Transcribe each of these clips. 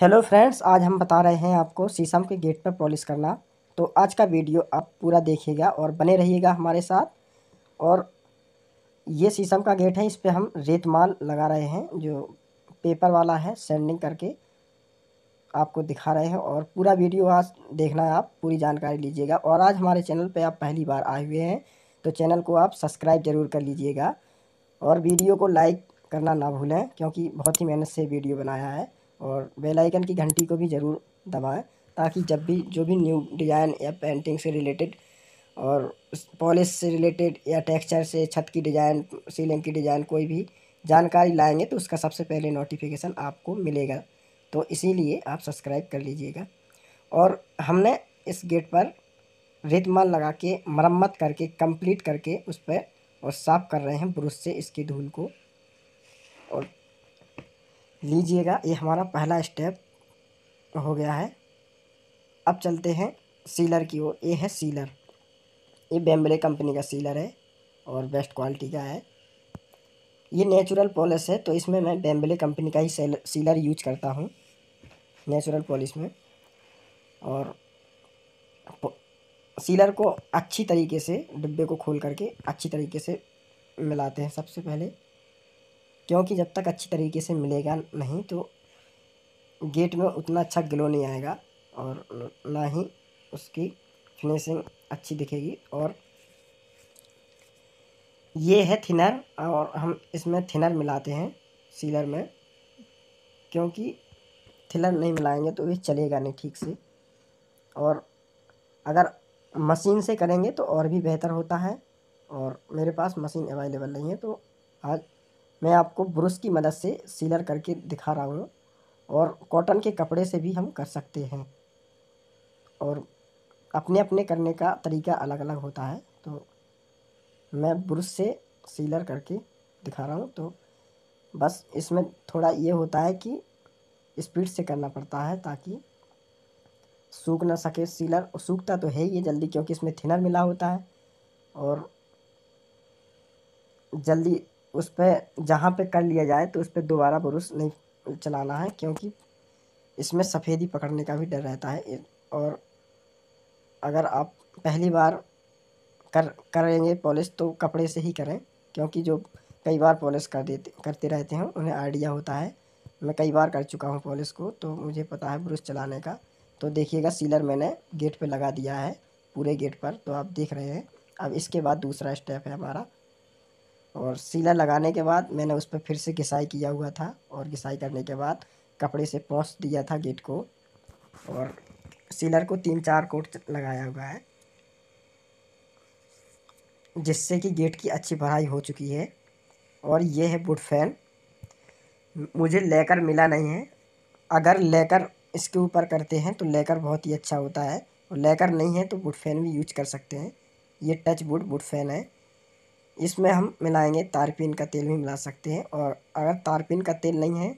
hello friends आज हम बता रहे हैं आपको शीशम के गेट पर पॉलिश करना तो आज का वीडियो आप पूरा देखिएगा और बने रहिएगा हमारे साथ और ये शीशम का गेट है इस पर हम रेत माल लगा रहे हैं जो पेपर वाला है सेंडिंग करके आपको दिखा रहे हैं और पूरा वीडियो आज देखना है आप पूरी जानकारी लीजिएगा और आज हमारे चैनल पर आप पहली बार आए हुए हैं तो चैनल को आप सब्सक्राइब जरूर कर लीजिएगा और वीडियो को लाइक करना ना भूलें क्योंकि बहुत ही मेहनत से वीडियो बनाया है और बेल आइकन की घंटी को भी ज़रूर दबाएं ताकि जब भी जो भी न्यू डिज़ाइन या पेंटिंग से रिलेटेड और पॉलिश से रिलेटेड या टेक्सचर से छत की डिज़ाइन सीलिंग की डिज़ाइन कोई भी जानकारी लाएंगे तो उसका सबसे पहले नोटिफिकेशन आपको मिलेगा तो इसीलिए आप सब्सक्राइब कर लीजिएगा और हमने इस गेट पर रेतमाल लगा के मरम्मत करके कंप्लीट करके उस पर और साफ़ कर रहे हैं ब्रुश से इसकी धूल को और लीजिएगा ये हमारा पहला स्टेप हो गया है अब चलते हैं सीलर की ओर ये है सीलर ये बेम्बले कंपनी का सीलर है और बेस्ट क्वालिटी का है ये नेचुरल पॉलिस है तो इसमें मैं बेम्बले कंपनी का ही सीलर यूज करता हूँ नेचुरल पॉलिस में और सीलर को अच्छी तरीके से डिब्बे को खोल करके अच्छी तरीके से मिलाते हैं सबसे पहले क्योंकि जब तक अच्छी तरीके से मिलेगा नहीं तो गेट में उतना अच्छा ग्लो नहीं आएगा और ना ही उसकी फिनिशिंग अच्छी दिखेगी और ये है थिनर और हम इसमें थिनर मिलाते हैं सीलर में क्योंकि थिनर नहीं मिलाएंगे तो ये चलेगा नहीं ठीक से और अगर मशीन से करेंगे तो और भी बेहतर होता है और मेरे पास मशीन अवेलेबल नहीं है तो आज मैं आपको ब्रश की मदद से सीलर करके दिखा रहा हूँ और कॉटन के कपड़े से भी हम कर सकते हैं और अपने अपने करने का तरीका अलग अलग होता है तो मैं ब्रश से सीलर करके दिखा रहा हूँ तो बस इसमें थोड़ा ये होता है कि स्पीड से करना पड़ता है ताकि सूख ना सके सीलर सूखता तो है ही ये जल्दी क्योंकि इसमें थिनर मिला होता है और जल्दी उस पर जहाँ पे कर लिया जाए तो उस पर दोबारा ब्रश नहीं चलाना है क्योंकि इसमें सफ़ेदी पकड़ने का भी डर रहता है और अगर आप पहली बार कर करेंगे पॉलिश तो कपड़े से ही करें क्योंकि जो कई बार पॉलिश कर देते करते रहते हैं उन्हें आइडिया होता है मैं कई बार कर चुका हूँ पॉलिश को तो मुझे पता है ब्रश चलाने का तो देखिएगा सीलर मैंने गेट पे लगा दिया है पूरे गेट पर तो आप देख रहे हैं अब इसके बाद दूसरा स्टेप है हमारा और सीला लगाने के बाद मैंने उस पर फिर से घिसाई किया हुआ था और घिसाई करने के बाद कपड़े से पोस दिया था गेट को और सीलर को तीन चार कोट लगाया हुआ है जिससे कि गेट की अच्छी भराई हो चुकी है और ये है बुट फैन मुझे लेकर मिला नहीं है अगर लेकर इसके ऊपर करते हैं तो लेकर बहुत ही अच्छा होता है और लेकर नहीं है तो बुट फैन भी यूज कर सकते हैं ये टच बुट बुट फैन है इसमें हम मिलाएंगे तारपीन का तेल भी मिला सकते हैं और अगर तारपीन का तेल नहीं है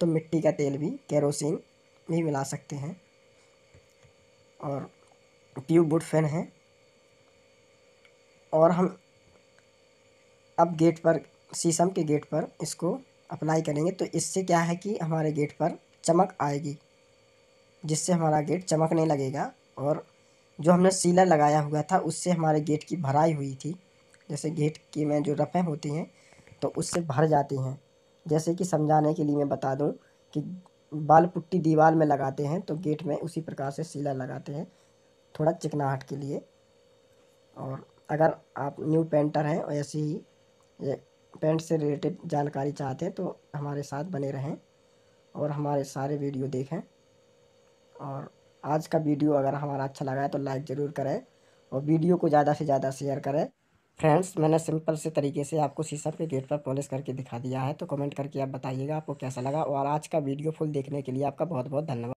तो मिट्टी का तेल भी केरोसिन भी मिला सकते हैं और ट्यूब फैन है और हम अब गेट पर शीशम के गेट पर इसको अप्लाई करेंगे तो इससे क्या है कि हमारे गेट पर चमक आएगी जिससे हमारा गेट चमकने लगेगा और जो हमने सीलर लगाया हुआ था उससे हमारे गेट की भराई हुई थी जैसे गेट की में जो रफ़ें होती हैं तो उससे भर जाती हैं जैसे कि समझाने के लिए मैं बता दूँ कि बाल पुट्टी दीवार में लगाते हैं तो गेट में उसी प्रकार से सीला लगाते हैं थोड़ा चिकनाहट के लिए और अगर आप न्यू पेंटर हैं और ऐसे ही पेंट से रिलेटेड जानकारी चाहते हैं तो हमारे साथ बने रहें और हमारे सारे वीडियो देखें और आज का वीडियो अगर हमारा अच्छा लगा है तो लाइक ज़रूर करें और वीडियो को ज़्यादा से ज़्यादा शेयर करें फ्रेंड्स मैंने सिंपल से तरीके से आपको शीशा के गेट पर पॉलिश करके दिखा दिया है तो कमेंट करके आप बताइएगा आपको कैसा लगा और आज का वीडियो फुल देखने के लिए आपका बहुत बहुत धन्यवाद